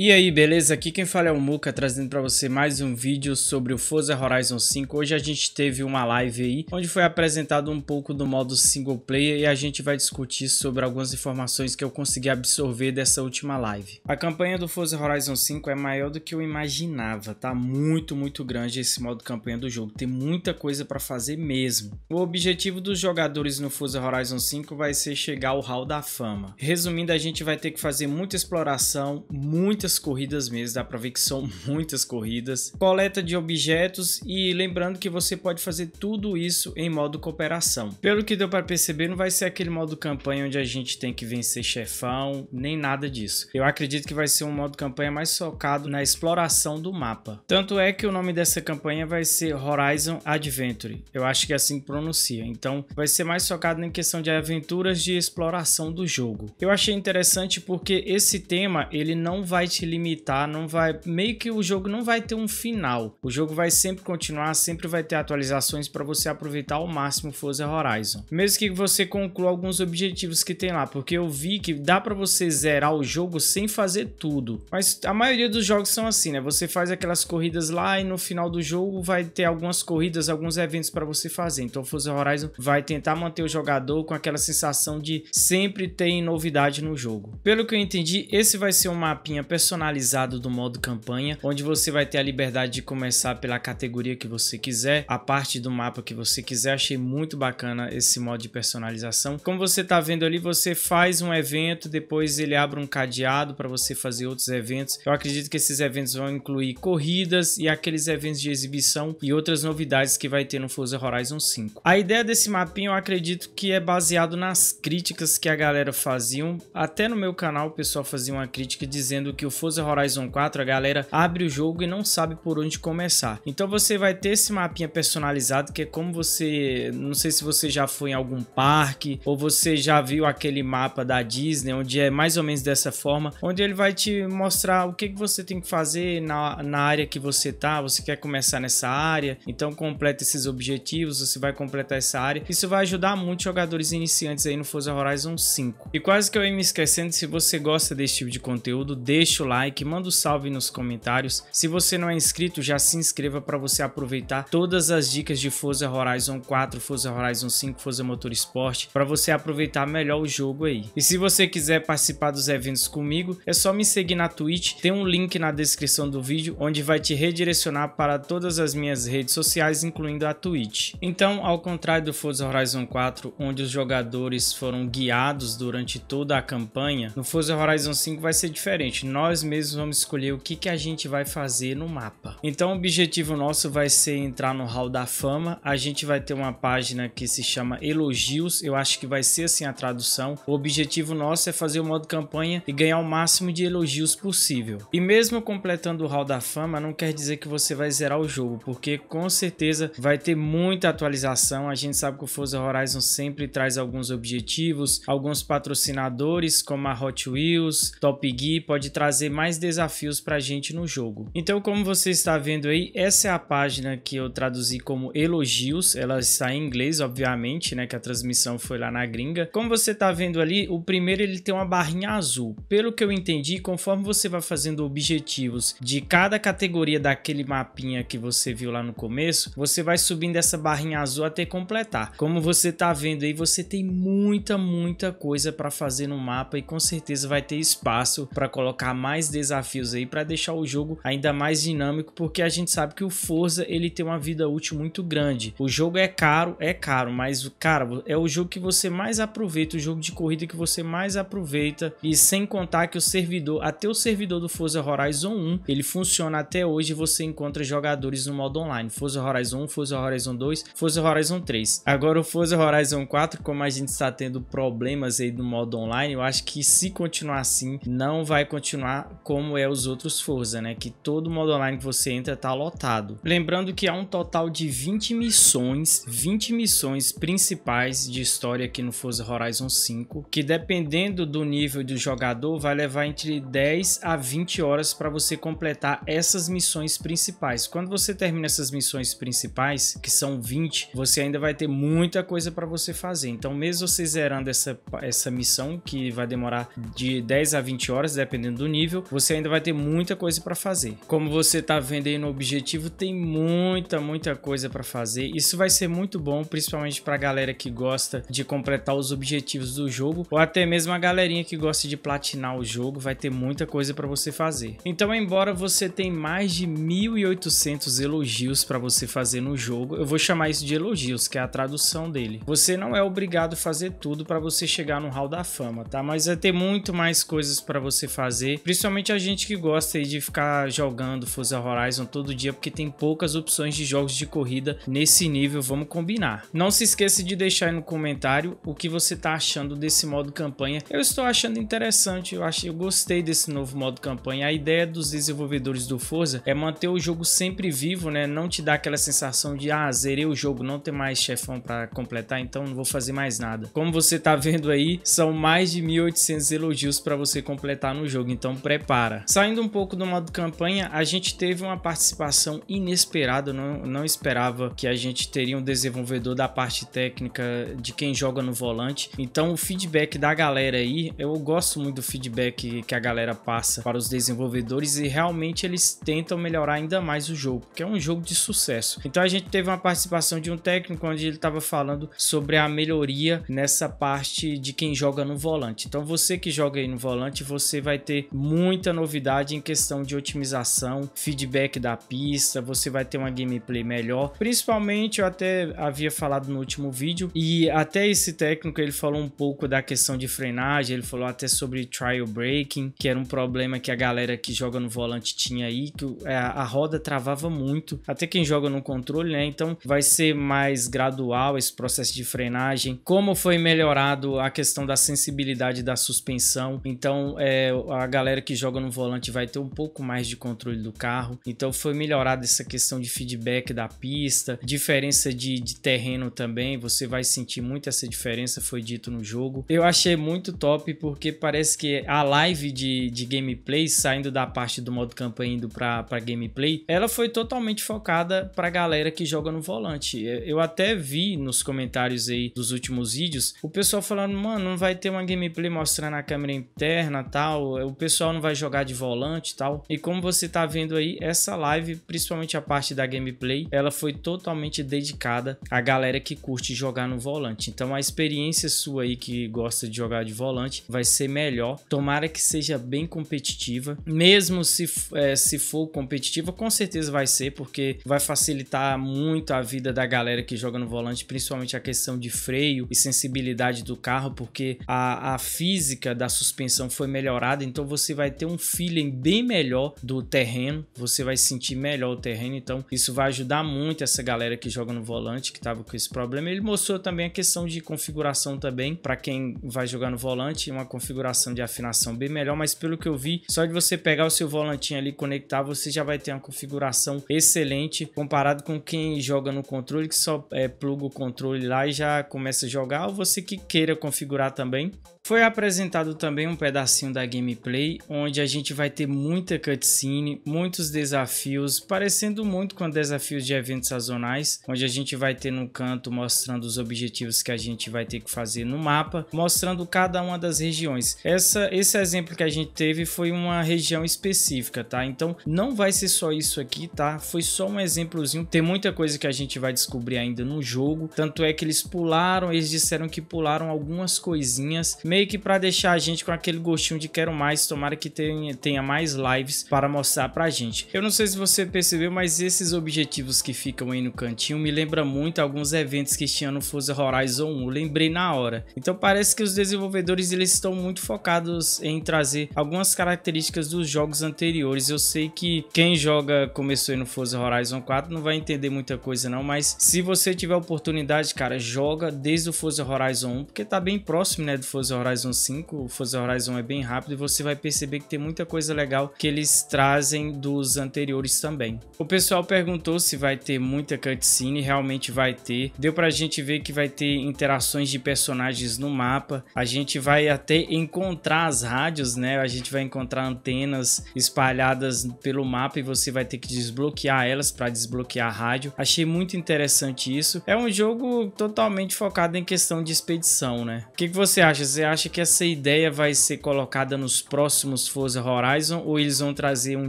E aí, beleza? Aqui quem fala é o Muka, trazendo para você mais um vídeo sobre o Forza Horizon 5. Hoje a gente teve uma live aí, onde foi apresentado um pouco do modo single player e a gente vai discutir sobre algumas informações que eu consegui absorver dessa última live. A campanha do Forza Horizon 5 é maior do que eu imaginava, tá muito, muito grande esse modo campanha do jogo, tem muita coisa para fazer mesmo. O objetivo dos jogadores no Forza Horizon 5 vai ser chegar ao Hall da Fama. Resumindo, a gente vai ter que fazer muita exploração, muita muitas corridas mesmo, dá para ver que são muitas corridas. Coleta de objetos e lembrando que você pode fazer tudo isso em modo cooperação. Pelo que deu para perceber, não vai ser aquele modo campanha onde a gente tem que vencer chefão, nem nada disso. Eu acredito que vai ser um modo campanha mais focado na exploração do mapa. Tanto é que o nome dessa campanha vai ser Horizon Adventure. Eu acho que é assim que pronuncia. Então, vai ser mais focado em questão de aventuras de exploração do jogo. Eu achei interessante porque esse tema, ele não vai te limitar, não vai. Meio que o jogo não vai ter um final. O jogo vai sempre continuar, sempre vai ter atualizações para você aproveitar ao máximo Forza Horizon. Mesmo que você conclua alguns objetivos que tem lá, porque eu vi que dá para você zerar o jogo sem fazer tudo. Mas a maioria dos jogos são assim, né? Você faz aquelas corridas lá e no final do jogo vai ter algumas corridas, alguns eventos para você fazer. Então Forza Horizon vai tentar manter o jogador com aquela sensação de sempre ter novidade no jogo. Pelo que eu entendi, esse vai ser um mapinha pessoal personalizado do modo campanha, onde você vai ter a liberdade de começar pela categoria que você quiser, a parte do mapa que você quiser. Achei muito bacana esse modo de personalização. Como você está vendo ali, você faz um evento, depois ele abre um cadeado para você fazer outros eventos. Eu acredito que esses eventos vão incluir corridas e aqueles eventos de exibição e outras novidades que vai ter no Forza Horizon 5. A ideia desse mapinho, eu acredito que é baseado nas críticas que a galera faziam. Até no meu canal o pessoal fazia uma crítica dizendo que o Forza Horizon 4, a galera abre o jogo e não sabe por onde começar. Então você vai ter esse mapinha personalizado que é como você, não sei se você já foi em algum parque ou você já viu aquele mapa da Disney, onde é mais ou menos dessa forma, onde ele vai te mostrar o que, que você tem que fazer na, na área que você tá, você quer começar nessa área, então completa esses objetivos, você vai completar essa área. Isso vai ajudar muitos jogadores iniciantes aí no Forza Horizon 5. E quase que eu ia me esquecendo, se você gosta desse tipo de conteúdo, deixa deixa o like, manda o um salve nos comentários. Se você não é inscrito, já se inscreva para você aproveitar todas as dicas de Forza Horizon 4, Forza Horizon 5, Forza Motorsport, para você aproveitar melhor o jogo aí. E se você quiser participar dos eventos comigo, é só me seguir na Twitch, tem um link na descrição do vídeo onde vai te redirecionar para todas as minhas redes sociais, incluindo a Twitch. Então, ao contrário do Forza Horizon 4, onde os jogadores foram guiados durante toda a campanha, no Forza Horizon 5 vai ser diferente. Nós nós mesmos vamos escolher o que, que a gente vai fazer no mapa. Então o objetivo nosso vai ser entrar no Hall da Fama. A gente vai ter uma página que se chama Elogios. Eu acho que vai ser assim a tradução. O objetivo nosso é fazer o modo campanha e ganhar o máximo de elogios possível. E mesmo completando o Hall da Fama, não quer dizer que você vai zerar o jogo, porque com certeza vai ter muita atualização. A gente sabe que o Forza Horizon sempre traz alguns objetivos, alguns patrocinadores como a Hot Wheels, Top Gear, pode trazer trazer mais desafios para a gente no jogo. Então, como você está vendo aí, essa é a página que eu traduzi como elogios, ela está em inglês, obviamente, né, que a transmissão foi lá na gringa. Como você está vendo ali, o primeiro ele tem uma barrinha azul. Pelo que eu entendi, conforme você vai fazendo objetivos de cada categoria daquele mapinha que você viu lá no começo, você vai subindo essa barrinha azul até completar. Como você está vendo aí, você tem muita, muita coisa para fazer no mapa e com certeza vai ter espaço para colocar mais mais desafios aí para deixar o jogo ainda mais dinâmico, porque a gente sabe que o Forza ele tem uma vida útil muito grande. O jogo é caro, é caro, mas cara, é o jogo que você mais aproveita, o jogo de corrida que você mais aproveita e sem contar que o servidor, até o servidor do Forza Horizon 1, ele funciona até hoje, você encontra jogadores no modo online, Forza Horizon 1, Forza Horizon 2, Forza Horizon 3. Agora o Forza Horizon 4, como a gente está tendo problemas aí no modo online, eu acho que se continuar assim, não vai continuar como é os outros Forza, né? Que todo modo online que você entra tá lotado. Lembrando que há um total de 20 missões, 20 missões principais de história aqui no Forza Horizon 5, que dependendo do nível do jogador vai levar entre 10 a 20 horas para você completar essas missões principais. Quando você termina essas missões principais, que são 20, você ainda vai ter muita coisa para você fazer. Então, mesmo você zerando essa essa missão que vai demorar de 10 a 20 horas dependendo do nível nível, você ainda vai ter muita coisa para fazer. Como você está vendo aí no objetivo, tem muita, muita coisa para fazer. Isso vai ser muito bom, principalmente para a galera que gosta de completar os objetivos do jogo, ou até mesmo a galerinha que gosta de platinar o jogo, vai ter muita coisa para você fazer. Então, embora você tenha mais de 1.800 elogios para você fazer no jogo, eu vou chamar isso de elogios, que é a tradução dele. Você não é obrigado a fazer tudo para você chegar no Hall da Fama, tá? Mas vai ter muito mais coisas para você fazer, principalmente Principalmente a gente que gosta de ficar jogando Forza Horizon todo dia, porque tem poucas opções de jogos de corrida nesse nível, vamos combinar. Não se esqueça de deixar aí no comentário o que você está achando desse modo campanha. Eu estou achando interessante, eu, acho, eu gostei desse novo modo campanha. A ideia dos desenvolvedores do Forza é manter o jogo sempre vivo, né? Não te dá aquela sensação de, ah, zerei o jogo, não tem mais chefão para completar, então não vou fazer mais nada. Como você está vendo aí, são mais de 1.800 elogios para você completar no jogo, então prepara. Saindo um pouco do modo campanha, a gente teve uma participação inesperada, não, não esperava que a gente teria um desenvolvedor da parte técnica de quem joga no volante. Então o feedback da galera aí, eu gosto muito do feedback que a galera passa para os desenvolvedores e realmente eles tentam melhorar ainda mais o jogo, porque é um jogo de sucesso. Então a gente teve uma participação de um técnico onde ele estava falando sobre a melhoria nessa parte de quem joga no volante. Então você que joga aí no volante, você vai ter muita novidade em questão de otimização, feedback da pista, você vai ter uma gameplay melhor. Principalmente, eu até havia falado no último vídeo, e até esse técnico ele falou um pouco da questão de frenagem, ele falou até sobre trial braking, que era um problema que a galera que joga no volante tinha aí, que é, a, roda travava muito, até quem joga no controle, né? Então vai ser mais gradual esse processo de frenagem, como foi melhorado a questão da sensibilidade da suspensão. Então é, a galera galera que joga no volante vai ter um pouco mais de controle do carro. Então foi melhorada essa questão de feedback da pista, diferença de, de terreno também. Você vai sentir muito essa diferença, foi dito no jogo. Eu achei muito top porque parece que a live de, de gameplay, saindo da parte do modo campanha indo pra, gameplay, ela foi totalmente focada pra galera que joga no volante. Eu até vi nos comentários aí dos últimos vídeos o pessoal falando, mano, não vai ter uma gameplay mostrando a câmera interna tal. O pessoal não vai jogar de volante e tal. E como você tá vendo aí, essa live, principalmente a parte da gameplay, ela foi totalmente dedicada à galera que curte jogar no volante. Então a experiência sua aí que gosta de jogar de volante vai ser melhor. Tomara que seja bem competitiva. Mesmo se, é, se for competitiva, com certeza vai ser, porque vai facilitar muito a vida da galera que joga no volante, principalmente a questão de freio e sensibilidade do carro, porque a, a física da suspensão foi melhorada, então você vai ter um feeling bem melhor do terreno, você vai sentir melhor o terreno, então isso vai ajudar muito essa galera que joga no volante, que tava com esse problema. Ele mostrou também a questão de configuração também, para quem vai jogar no volante, uma configuração de afinação bem melhor, mas pelo que eu vi, só de você pegar o seu volantinho ali e conectar, você já vai ter uma configuração excelente, comparado com quem joga no controle, que só é, pluga o controle lá e já começa a jogar, ou você que queira configurar também, foi apresentado também um pedacinho da gameplay, onde a gente vai ter muita cutscene, muitos desafios, parecendo muito com desafios de eventos sazonais, onde a gente vai ter no canto mostrando os objetivos que a gente vai ter que fazer no mapa, mostrando cada uma das regiões. Essa, esse exemplo que a gente teve foi uma região específica, tá? Então não vai ser só isso aqui, tá? Foi só um exemplozinho. Tem muita coisa que a gente vai descobrir ainda no jogo, tanto é que eles pularam, eles disseram que pularam algumas coisinhas, meio meio que para deixar a gente com aquele gostinho de quero mais, tomara que tenha, tenha mais lives para mostrar pra gente. Eu não sei se você percebeu, mas esses objetivos que ficam aí no cantinho me lembra muito alguns eventos que tinha no Forza Horizon 1, lembrei na hora. Então parece que os desenvolvedores eles estão muito focados em trazer algumas características dos jogos anteriores. Eu sei que quem joga começou aí no Forza Horizon 4 não vai entender muita coisa não, mas se você tiver oportunidade, cara, joga desde o Forza Horizon 1, porque tá bem próximo, né, do Forza Horizon Horizon 5, o Forza Horizon é bem rápido e você vai perceber que tem muita coisa legal que eles trazem dos anteriores também. O pessoal perguntou se vai ter muita cutscene, realmente vai ter. Deu pra gente ver que vai ter interações de personagens no mapa. A gente vai até encontrar as rádios, né? A gente vai encontrar antenas espalhadas pelo mapa e você vai ter que desbloquear elas para desbloquear a rádio. Achei muito interessante isso. É um jogo totalmente focado em questão de expedição, né? O que, que você acha? Você acha que essa ideia vai ser colocada nos próximos Forza Horizon ou eles vão trazer um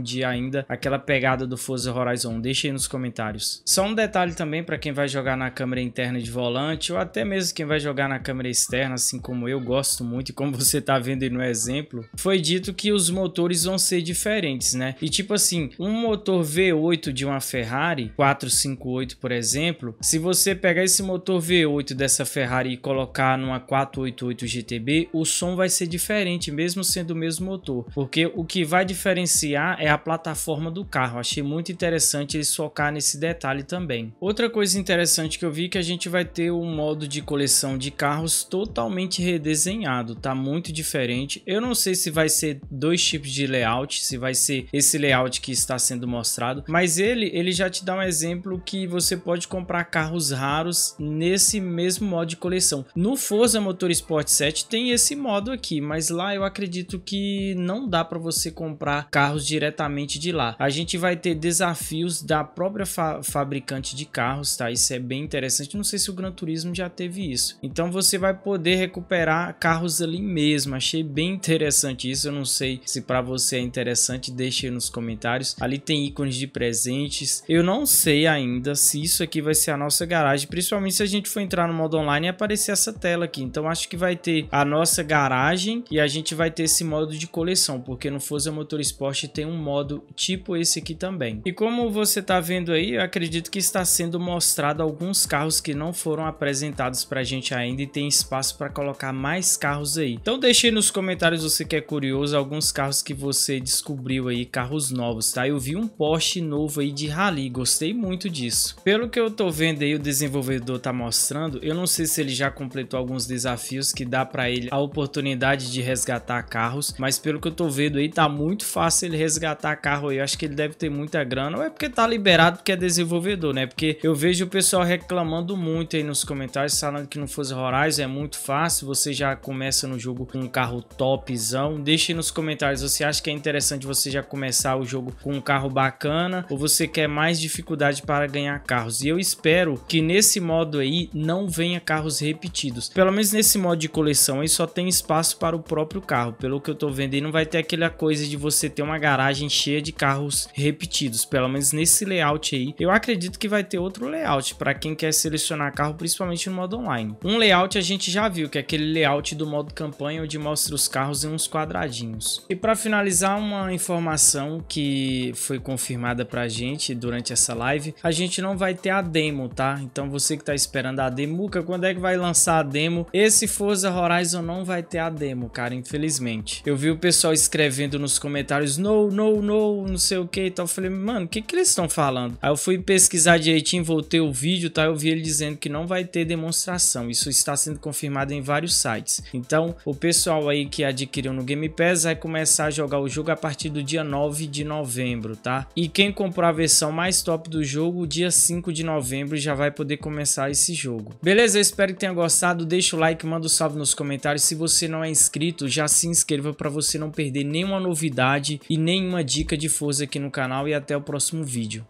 dia ainda aquela pegada do Forza Horizon? Deixa aí nos comentários. Só um detalhe também para quem vai jogar na câmera interna de volante ou até mesmo quem vai jogar na câmera externa, assim como eu gosto muito e como você está vendo aí no exemplo, foi dito que os motores vão ser diferentes, né? E tipo assim, um motor V8 de uma Ferrari 458, por exemplo, se você pegar esse motor V8 dessa Ferrari e colocar numa 488 GTB, perceber, o som vai ser diferente, mesmo sendo o mesmo motor, porque o que vai diferenciar é a plataforma do carro. Achei muito interessante eles focar nesse detalhe também. Outra coisa interessante que eu vi é que a gente vai ter um modo de coleção de carros totalmente redesenhado, tá muito diferente. Eu não sei se vai ser dois tipos de layout, se vai ser esse layout que está sendo mostrado, mas ele, ele já te dá um exemplo que você pode comprar carros raros nesse mesmo modo de coleção. No Forza Motorsport 7 tem tem esse modo aqui, mas lá eu acredito que não dá para você comprar carros diretamente de lá. A gente vai ter desafios da própria fa fabricante de carros, tá? Isso é bem interessante. Não sei se o Gran Turismo já teve isso. Então você vai poder recuperar carros ali mesmo. Achei bem interessante isso. Eu não sei se para você é interessante, deixe aí nos comentários. Ali tem ícones de presentes. Eu não sei ainda se isso aqui vai ser a nossa garagem, principalmente se a gente for entrar no modo online e aparecer essa tela aqui. Então acho que vai ter a nossa garagem e a gente vai ter esse modo de coleção, porque no Forza Motorsport tem um modo tipo esse aqui também. E como você está vendo aí, eu acredito que está sendo mostrado alguns carros que não foram apresentados para a gente ainda e tem espaço para colocar mais carros aí. Então deixe nos comentários você que é curioso alguns carros que você descobriu aí, carros novos, tá? Eu vi um Porsche novo aí de rally, gostei muito disso. Pelo que eu tô vendo aí, o desenvolvedor tá mostrando, eu não sei se ele já completou alguns desafios que dá para ele ele a oportunidade de resgatar carros, mas pelo que eu tô vendo aí, tá muito fácil ele resgatar carro aí. Eu acho que ele deve ter muita grana, ou é porque tá liberado porque é desenvolvedor, né? Porque eu vejo o pessoal reclamando muito aí nos comentários, falando que no Forza Horizon é muito fácil, você já começa no jogo com um carro topzão. Deixe nos comentários, você acha que é interessante você já começar o jogo com um carro bacana, ou você quer mais dificuldade para ganhar carros? E eu espero que nesse modo aí não venha carros repetidos. Pelo menos nesse modo de coleção aí, é só tem espaço para o próprio carro. Pelo que eu tô vendo, aí não vai ter aquela coisa de você ter uma garagem cheia de carros repetidos, pelo menos nesse layout aí. Eu acredito que vai ter outro layout para quem quer selecionar carro, principalmente no modo online. Um layout a gente já viu, que é aquele layout do modo campanha onde mostra os carros em uns quadradinhos. E para finalizar, uma informação que foi confirmada pra gente durante essa live, a gente não vai ter a demo, tá? Então você que tá esperando a demo, quando é que vai lançar a demo? Esse Forza Horizon não vai ter a demo, cara, infelizmente. Eu vi o pessoal escrevendo nos comentários, no, no, no, não sei o que e tal. Eu falei, mano, o que que eles estão falando? Aí eu fui pesquisar direitinho, voltei o vídeo, tá? Eu vi ele dizendo que não vai ter demonstração. Isso está sendo confirmado em vários sites. Então, o pessoal aí que adquiriu no Game Pass vai começar a jogar o jogo a partir do dia 9 de novembro, tá? E quem comprou a versão mais top do jogo, dia 5 de novembro já vai poder começar esse jogo. Beleza? Eu espero que tenha gostado. Deixa o like, manda um salve nos comentários comentários. Se você não é inscrito, já se inscreva para você não perder nenhuma novidade e nenhuma dica de força aqui no canal e até o próximo vídeo.